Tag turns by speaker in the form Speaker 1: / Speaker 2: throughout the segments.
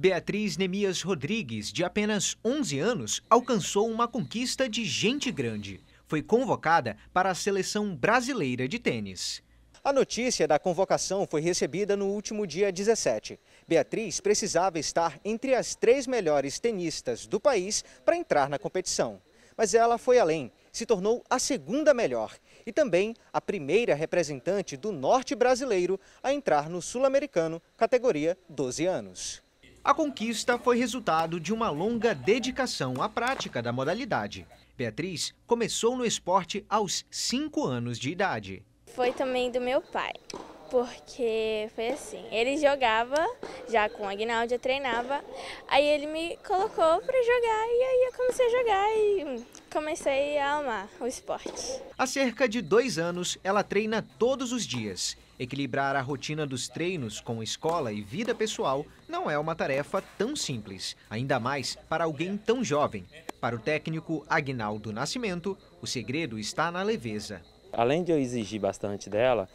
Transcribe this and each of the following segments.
Speaker 1: Beatriz Nemias Rodrigues, de apenas 11 anos, alcançou uma conquista de gente grande. Foi convocada para a seleção brasileira de tênis. A notícia da convocação foi recebida no último dia 17. Beatriz precisava estar entre as três melhores tenistas do país para entrar na competição. Mas ela foi além, se tornou a segunda melhor e também a primeira representante do norte brasileiro a entrar no sul-americano, categoria 12 anos. A conquista foi resultado de uma longa dedicação à prática da modalidade. Beatriz começou no esporte aos 5 anos de idade.
Speaker 2: Foi também do meu pai porque foi assim, ele jogava já com o Agnaldo, eu treinava, aí ele me colocou para jogar e aí eu comecei a jogar e comecei a amar o esporte.
Speaker 1: Há cerca de dois anos, ela treina todos os dias. Equilibrar a rotina dos treinos com escola e vida pessoal não é uma tarefa tão simples, ainda mais para alguém tão jovem. Para o técnico
Speaker 3: Agnaldo
Speaker 1: Nascimento, o segredo
Speaker 3: está na leveza. Além de eu exigir bastante dela,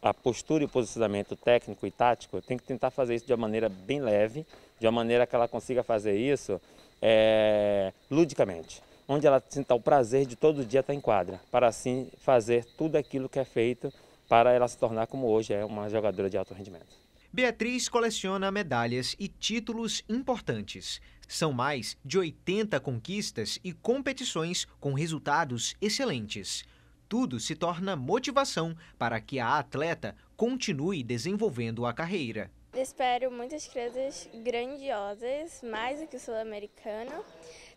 Speaker 3: a postura e o posicionamento técnico e tático, eu tenho que tentar fazer isso de uma maneira bem leve, de uma maneira que ela consiga fazer isso é, ludicamente, onde ela sinta o prazer de todo dia estar em quadra, para assim fazer tudo aquilo que é feito para ela se tornar como hoje é uma jogadora de alto rendimento.
Speaker 1: Beatriz coleciona medalhas e títulos importantes. São mais de 80 conquistas e competições com resultados excelentes tudo se torna motivação para que a atleta continue desenvolvendo a carreira.
Speaker 2: Espero muitas coisas grandiosas, mais do que o sul-americano.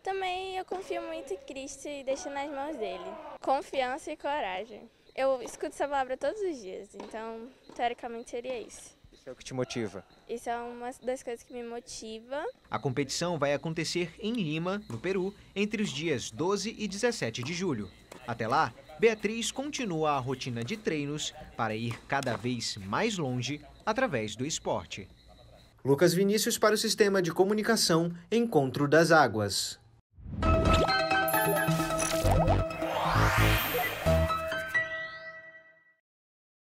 Speaker 2: Também eu confio muito em Cristo e deixo nas mãos dele. Confiança e coragem. Eu escuto essa palavra todos os dias, então teoricamente seria isso.
Speaker 1: Isso é o que te motiva?
Speaker 2: Isso é uma das coisas que me motiva.
Speaker 1: A competição vai acontecer em Lima, no Peru, entre os dias 12 e 17 de julho. Até lá, Beatriz continua a rotina de treinos para ir cada vez mais longe através do esporte. Lucas Vinícius para o Sistema de Comunicação Encontro das Águas.